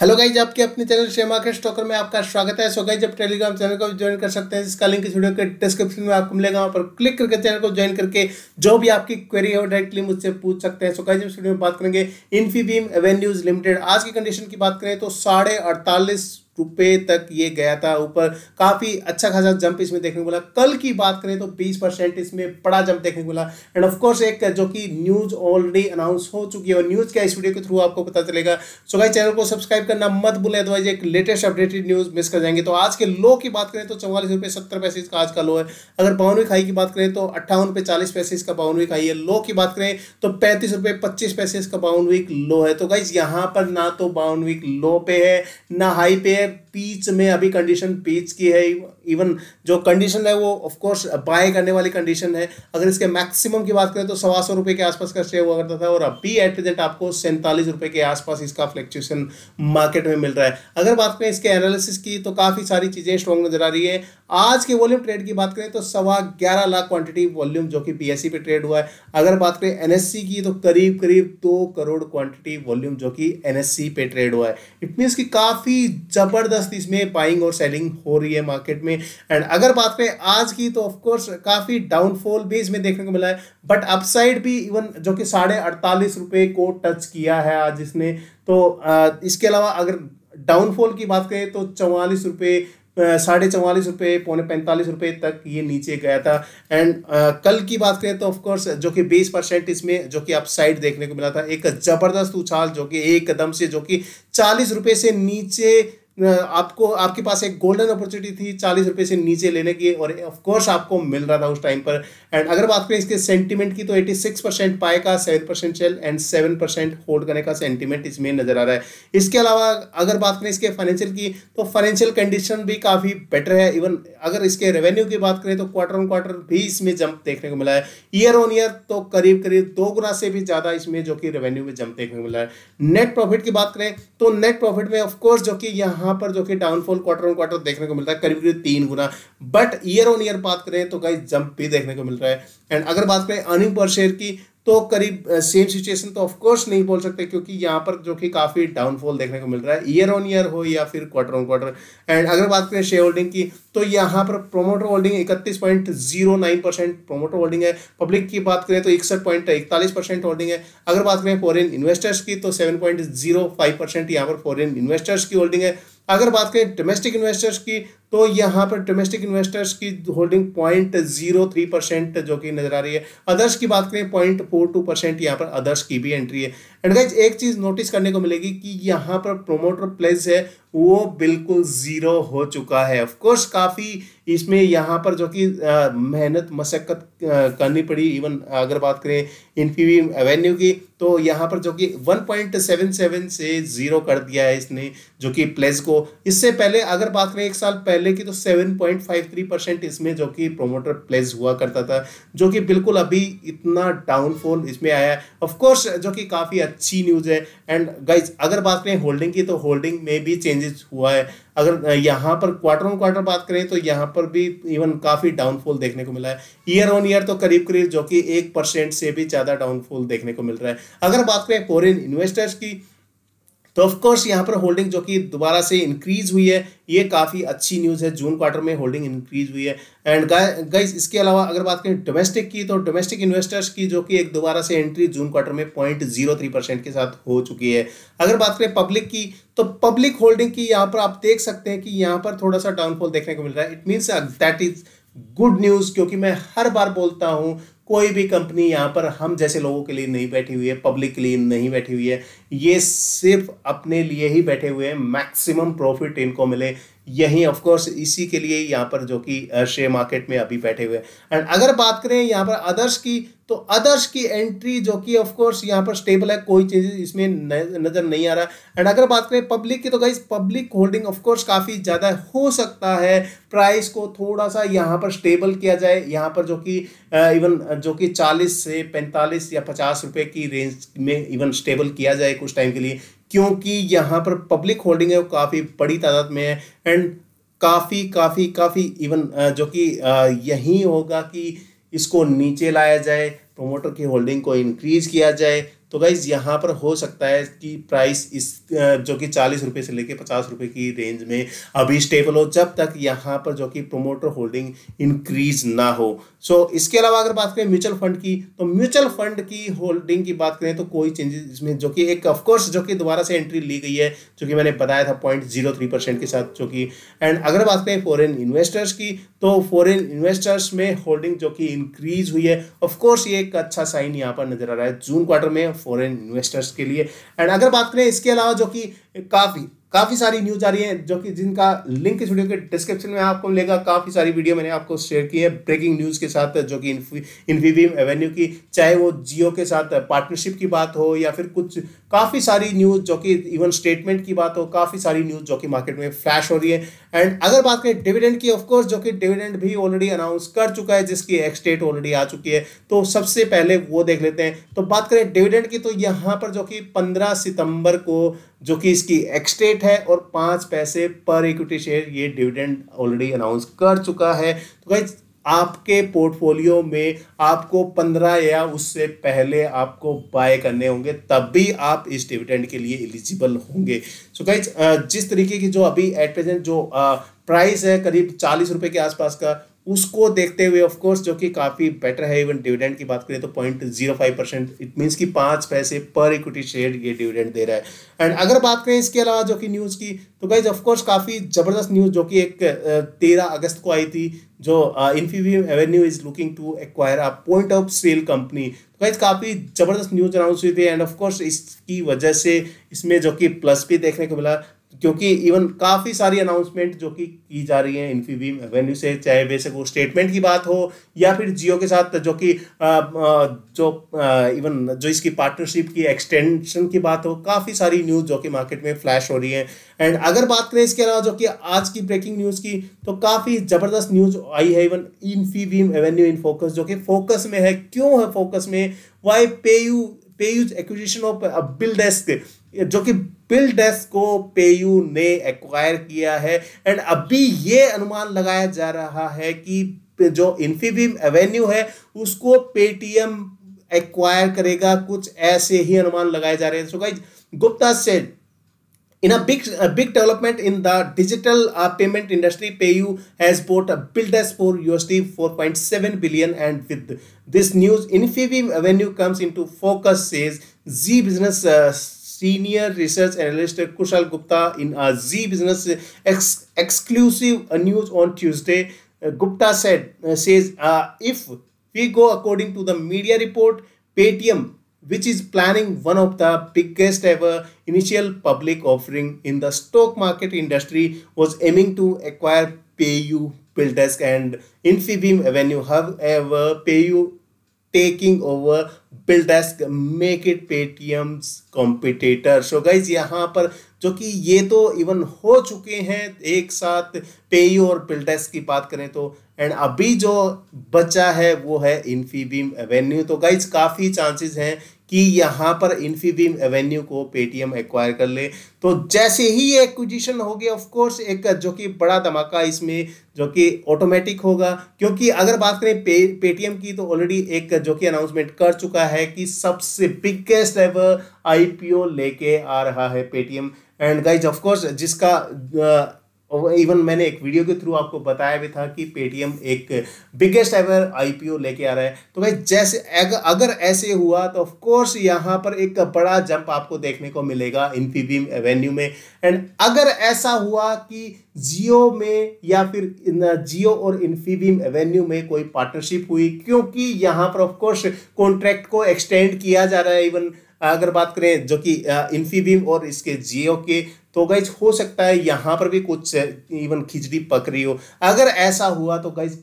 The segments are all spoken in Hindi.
हेलो गाइज आपके अपने चैनल शेयर मार्केट स्टॉकर में आपका स्वागत है सो गाइज आप टेलीग्राम चैनल को ज्वाइन कर सकते हैं जिसका लिंक इस वीडियो के डिस्क्रिप्शन में आपको मिलेगा वहाँ पर क्लिक करके चैनल को ज्वाइन करके जो भी आपकी क्वेरी है डायरेक्टली मुझसे पूछ सकते हैं सो गाइज इस वीडियो में बात करेंगे इन्फीबीम एवेन्यूज लिमिटेड आज की कंडीशन की बात करें तो साढ़े रुपए तक ये गया था ऊपर काफ़ी अच्छा खासा जंप इसमें देखने को मिला कल की बात करें तो 20 परसेंट इसमें बड़ा जंप देखने को मिला एंड ऑफ कोर्स एक जो कि न्यूज़ ऑलरेडी अनाउंस हो चुकी है और न्यूज़ क्या इस वीडियो के थ्रू आपको पता चलेगा सो गाइस चैनल को सब्सक्राइब करना मत भूलें अदरवाइज एक लेटेस्ट अपडेटेड न्यूज़ मिस कर जाएंगे तो आज के लो की बात करें तो चौवालीस रुपए सत्तर पैसे इसका आज का लो है अगर बावनवी खाई की बात करें तो अट्ठावन रुपए चालीस पैसे इसका बावनवी खाई है लो की बात करें तो पैंतीस रुपए पच्चीस पैसे इसका बाउंड वीक लो है तो गाइज यहां पर ना तो बावन वीक लो पे है ना हाई पे है que पीच में अभी कंडीशन पीच की है इवन जो कंडीशन है वो ऑफ कोर्स बाय करने वाली कंडीशन है अगर इसके मैक्सिमम की बात करें तो सवा सौ रुपये के आसपास का शेयर हुआ करता था और अभी एट प्रेजेंट आपको सैंतालीस रुपये के आसपास इसका फ्लैक्चुएशन मार्केट में मिल रहा है अगर बात करें इसके एनालिसिस की तो काफ़ी सारी चीज़ें स्ट्रॉन्ग नजर आ रही है आज के वॉल्यूम ट्रेड की बात करें तो सवा ग्यारह लाख क्वांटिटी वॉल्यूम जो कि पीएससी e पे ट्रेड हुआ है अगर बात करें एनएससी की तो करीब करीब दो करोड़ क्वांटिटी वॉल्यूम जो कि एनएससी पे ट्रेड हुआ है इट मीन्स कि काफ़ी ज़बरदस्त ज़बरदस्त इसमें बाइंग और सेलिंग हो रही है मार्केट में एंड अगर बात करें आज की तो ऑफकोर्स काफ़ी डाउनफॉल भी इसमें देखने को मिला है बट अपसाइड भी इवन जो कि साढ़े अड़तालीस रुपए को टच किया है आज इसने तो इसके अलावा अगर डाउनफॉल की बात करें तो चौवालीस रुपए साढ़े चवालीस रुपये पौने पैंतालीस रुपये तक ये नीचे गया था एंड uh, कल की बात करें तो ऑफकोर्स जो कि बीस परसेंट इसमें जो कि अपसाइड देखने को मिला था एक ज़बरदस्त उछाल जो कि एकदम से जो कि चालीस रुपये से नीचे आपको आपके पास एक गोल्डन अपॉर्चुनिटी थी चालीस रुपये से नीचे लेने की और कोर्स आपको मिल रहा था उस टाइम पर एंड अगर बात करें इसके सेंटीमेंट की तो एटी सिक्स परसेंट पाए का seven percent sale and seven percent hold करने का सेंटीमेंट इसमें नजर आ रहा है इसके अलावा अगर बात करें इसके फाइनेंशियल की तो फाइनेंशियल कंडीशन भी काफ़ी बेटर है इवन अगर इसके रेवेन्यू की बात करें तो क्वार्टर ऑन क्वार्टर भी इसमें जंप देखने को मिला है ईयर ऑन ईयर तो करीब करीब दो गुना से भी ज़्यादा इसमें जो कि रेवेन्यू में जंप देखने को मिला है नेट प्रॉफिट की बात करें तो नेट प्रॉफिट में ऑफकोर्स जो कि यहाँ यहाँ पर जो कि डाउनफॉल क्वार्टर ऑन क्वार्टर देखने को मिल रहा है करीब करीब तीन गुना बट ईयर ऑन ईयर बात करें तो गाइज जंप भी देखने को मिल रहा है एंड अगर बात करें अर्निंग पर शेयर की तो करीब सेम सिचुएशन तो ऑफकोर्स नहीं बोल सकते क्योंकि यहाँ पर जो कि काफ़ी डाउनफॉल देखने को मिल रहा है ईयर ऑन ईयर हो या फिर क्वार्टर ऑन क्वार्टर एंड अगर बात करें शेयर होल्डिंग की तो यहाँ पर प्रोमोटर होल्डिंग इकतीस point zero nine percent promoter holding है पब्लिक की बात करें तो इकसठ पॉइंट इकतालीस परसेंट होल्डिंग है अगर बात करें फॉरन इन्वेस्टर्स की तो seven point zero five percent यहाँ पर फॉरन इन्वेस्टर्स की होल्डिंग है अगर बात करें डोमेस्टिक इन्वेस्टर्स की तो यहाँ पर डोमेस्टिक इन्वेस्टर्स की holding point zero three percent जो कि नजर आ रही है अदर्स की बात करें पॉइंट फोर टू परसेंट यहाँ पर अदर्स की भी एंट्री है एंड गाइज एक चीज़ नोटिस करने को मिलेगी कि यहाँ पर प्रोमोटर प्लेज है वो बिल्कुल ज़ीरो हो चुका है ऑफ कोर्स काफ़ी इसमें यहाँ पर जो कि मेहनत मशक्क़त करनी पड़ी इवन अगर बात करें इनफी एवेन्यू की तो यहाँ पर जो कि 1.77 से ज़ीरो कर दिया है इसने जो कि प्लेस को इससे पहले अगर बात करें एक साल पहले की तो 7.53 परसेंट इसमें जो कि प्रोमोटर प्लेस हुआ करता था जो कि बिल्कुल अभी इतना डाउनफॉल इसमें आया है ऑफकोर्स जो कि काफ़ी अच्छी न्यूज़ है एंड गाइज अगर बात करें होल्डिंग की तो होल्डिंग में भी चेंज चेंजेस हुआ है अगर यहाँ पर क्वार्टर ऑन क्वार्टर बात करें तो यहाँ पर भी इवन काफ़ी डाउनफॉल देखने को मिला है ईयर ऑन ईयर तो करीब करीब जो कि एक परसेंट से भी ज़्यादा डाउनफॉल देखने को मिल रहा है अगर बात करें फॉरेन इन्वेस्टर्स की तो ऑफकोर्स यहाँ पर होल्डिंग जो कि दोबारा से इंक्रीज हुई है ये काफ़ी अच्छी न्यूज़ है जून क्वार्टर में होल्डिंग इंक्रीज हुई है एंड गाइस इसके अलावा अगर बात करें डोमेस्टिक की तो डोमेस्टिक इन्वेस्टर्स की जो कि एक दोबारा से एंट्री जून क्वार्टर में पॉइंट जीरो थ्री परसेंट के साथ हो चुकी है अगर बात करें पब्लिक की तो पब्लिक होल्डिंग की यहाँ पर आप देख सकते हैं कि यहाँ पर थोड़ा सा डाउनफॉल देखने को मिल रहा है it means that is good news क्योंकि मैं हर बार बोलता हूं कोई भी कंपनी यहां पर हम जैसे लोगों के लिए नहीं बैठी हुई है पब्लिक के लिए नहीं बैठी हुई है ये सिर्फ अपने लिए ही बैठे हुए हैं मैक्सिमम प्रॉफिट इनको मिले यही ऑफ कोर्स इसी के लिए यहां पर जो कि शेयर मार्केट में अभी बैठे हुए हैं एंड अगर बात करें यहां पर अदर्स की तो अदर्स की एंट्री जो कि ऑफकोर्स यहाँ पर स्टेबल है कोई चीज़ इसमें नज़र नहीं आ रहा एंड अगर बात करें पब्लिक की तो गाइज पब्लिक होल्डिंग ऑफकोर्स काफ़ी ज़्यादा हो सकता है प्राइस को थोड़ा सा यहाँ पर स्टेबल किया जाए यहाँ पर जो कि इवन जो कि चालीस से पैंतालीस या पचास रुपये की रेंज में इवन स्टेबल किया जाए कुछ टाइम के लिए क्योंकि यहाँ पर पब्लिक होल्डिंग है वो काफ़ी बड़ी तादाद में है एंड काफ़ी काफ़ी काफ़ी इवन जो कि यही होगा कि इसको नीचे लाया जाए प्रोमोटर की होल्डिंग को इंक्रीज किया जाए तो गाइज यहाँ पर हो सकता है कि प्राइस इस जो कि चालीस रुपये से लेके पचास रुपये की रेंज में अभी स्टेबल हो जब तक यहाँ पर जो कि प्रोमोटर होल्डिंग इंक्रीज ना हो सो so, इसके अलावा अगर बात करें म्यूचुअल फंड की तो म्यूचुअल फंड की होल्डिंग की बात करें तो कोई चेंजेस इसमें जो कि एक ऑफकोर्स जो कि दोबारा से एंट्री ली गई है जो कि मैंने बताया था पॉइंट जीरो थ्री परसेंट के साथ जो कि एंड अगर बात करें फॉरेन इन्वेस्टर्स की तो फॉरेन इन्वेस्टर्स में होल्डिंग जो कि इंक्रीज हुई है ऑफकोर्स ये एक अच्छा साइन यहाँ पर नजर आ रहा है जून क्वार्टर में फॉरेन इन्वेस्टर्स के लिए एंड अगर बात करें इसके अलावा जो कि काफ़ी काफ़ी सारी न्यूज आ रही है जो कि जिनका लिंक इस वीडियो के डिस्क्रिप्शन में आपको मिलेगा काफ़ी सारी वीडियो मैंने आपको शेयर की है ब्रेकिंग न्यूज़ के साथ जो कि इन्फीबीम एवेन्यू की चाहे वो जियो के साथ पार्टनरशिप की बात हो या फिर कुछ काफ़ी सारी न्यूज़ जो कि इवन स्टेटमेंट की बात हो काफ़ी सारी न्यूज़ जो कि मार्केट में फ्लैश हो रही है एंड अगर बात करें डिविडेंड की ऑफकोर्स जो कि डिविडेंड भी ऑलरेडी अनाउंस कर चुका है जिसकी एक्सडेट ऑलरेडी आ चुकी है तो सबसे पहले वो देख लेते हैं तो बात करें डिविडेंड की तो यहाँ पर जो कि पंद्रह सितंबर को जो कि इसकी एक्सटेट है और पाँच पैसे पर इक्विटी शेयर ये डिविडेंड ऑलरेडी अनाउंस कर चुका है तो भाई आपके पोर्टफोलियो में आपको पंद्रह या उससे पहले आपको बाय करने होंगे तब भी आप इस डिविडेंड के लिए एलिजिबल होंगे सो so गाइज जिस तरीके की जो अभी एट प्रेजेंट जो प्राइस है करीब चालीस रुपये के आसपास का उसको देखते हुए ऑफ कोर्स जो कि काफ़ी बेटर है इवन डिविडेंड की बात करें तो point zero five percent it means कि पाँच पैसे पर इक्विटी शेयर ये डिविडेंड दे रहा है एंड अगर बात करें इसके अलावा जो कि न्यूज़ की तो गाइज ऑफ कोर्स काफ़ी ज़बरदस्त न्यूज़ जो कि एक तेरह अगस्त को आई थी जो Infibeam Avenue is looking to acquire a point of sale company तो गाइज काफ़ी ज़बरदस्त न्यूज़ अनाउंस हुई थी एंड ऑफ कोर्स इसकी वजह से इसमें जो कि प्लस भी देखने को मिला क्योंकि इवन काफ़ी सारी अनाउंसमेंट जो कि की जा रही है इन्फीबीम एवेन्यू से चाहे वैसे वो स्टेटमेंट की बात हो या फिर जियो के साथ जो कि जो इवन जो इसकी पार्टनरशिप की एक्सटेंशन की बात हो काफ़ी सारी न्यूज़ जो कि मार्केट में फ्लैश हो रही है एंड अगर बात करें इसके अलावा जो कि आज की ब्रेकिंग न्यूज़ की तो काफ़ी ज़बरदस्त न्यूज़ आई है even Infibeam Avenue in focus जो कि फोकस में है क्यों है फोकस में Y PayU PayU's acquisition of BillDesk जो कि बिल्डेस को पेयू ने एक्वायर किया है एंड अभी ये अनुमान लगाया जा रहा है कि जो इन्फीबीम एवेन्यू है उसको पेटीएम एक्वायर करेगा कुछ ऐसे ही अनुमान लगाए जा रहे हैं सो so गाइज गुप्ता से in a big big development in the digital payment industry PayU has bought a BillDesk for USD 4.7 billion and with this news Infibeam Avenue comes in to focus says Zee business senior research analyst Kushal Gupta in a Z Business ex exclusive uh, news on Tuesday. Uh, Gupta said uh, says uh, if we go according to the media report, Paytm, which is planning one of the biggest ever initial public offering in the stock market industry, was aiming to acquire PayU, Desk, and Infibeam Avenue. However, PayU taking over BillDesk make it Paytm competitor so guys यहाँ पर जो कि ये तो इवन हो चुके हैं एक साथ पेयू और बिल्डेस्क की बात करें तो एंड अभी जो बचा है वो है इन्फीबीम एवेन्यू तो गाइज काफ़ी चांसेस हैं कि यहाँ पर इन्फीबीम एवेन्यू को पेटीएम एक्वायर कर ले तो जैसे ही ये एक्विजिशन होगी ऑफकोर्स एक जो कि बड़ा धमाका इसमें जो कि ऑटोमेटिक होगा क्योंकि अगर बात करें पे पेटीएम की तो ऑलरेडी एक जो कि अनाउंसमेंट कर चुका है कि सबसे बिगेस्ट एवर आईपीओ लेके आ रहा है पेटीएम एंड गाइज ऑफकोर्स जिसका और इवन मैंने एक वीडियो के थ्रू आपको बताया भी था कि पेटीएम एक बिगेस्ट एवर आईपीओ लेके आ रहा है तो भाई जैसे अगर ऐसे हुआ तो ऑफ कोर्स यहाँ पर एक बड़ा जंप आपको देखने को मिलेगा इन्फीबीम एवेन्यू में एंड अगर ऐसा हुआ कि जियो में या फिर जियो और इन्फीबीम एवेन्यू में कोई पार्टनरशिप हुई क्योंकि यहाँ पर ऑफकोर्स कॉन्ट्रैक्ट को एक्सटेंड किया जा रहा है इवन अगर बात करें जो कि इन्फीबीम और इसके जियो के तो गाइज हो सकता है यहाँ पर भी कुछ इवन खिचड़ी पक रही हो अगर ऐसा हुआ तो गाइज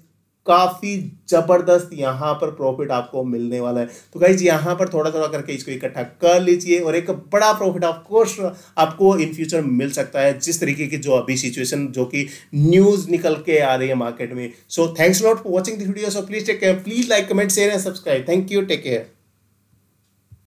काफ़ी ज़बरदस्त यहाँ पर प्रॉफिट आपको मिलने वाला है तो गाइज यहाँ पर थोड़ा थोड़ा करके इसको इकट्ठा कर लीजिए और एक बड़ा प्रॉफिट ऑफकोर्स आपको इन फ्यूचर मिल सकता है जिस तरीके की जो अभी सिचुएशन जो कि न्यूज़ निकल के आ रही है मार्केट में so thanks lot for watching this video so please take care please like comment share and subscribe thank you take care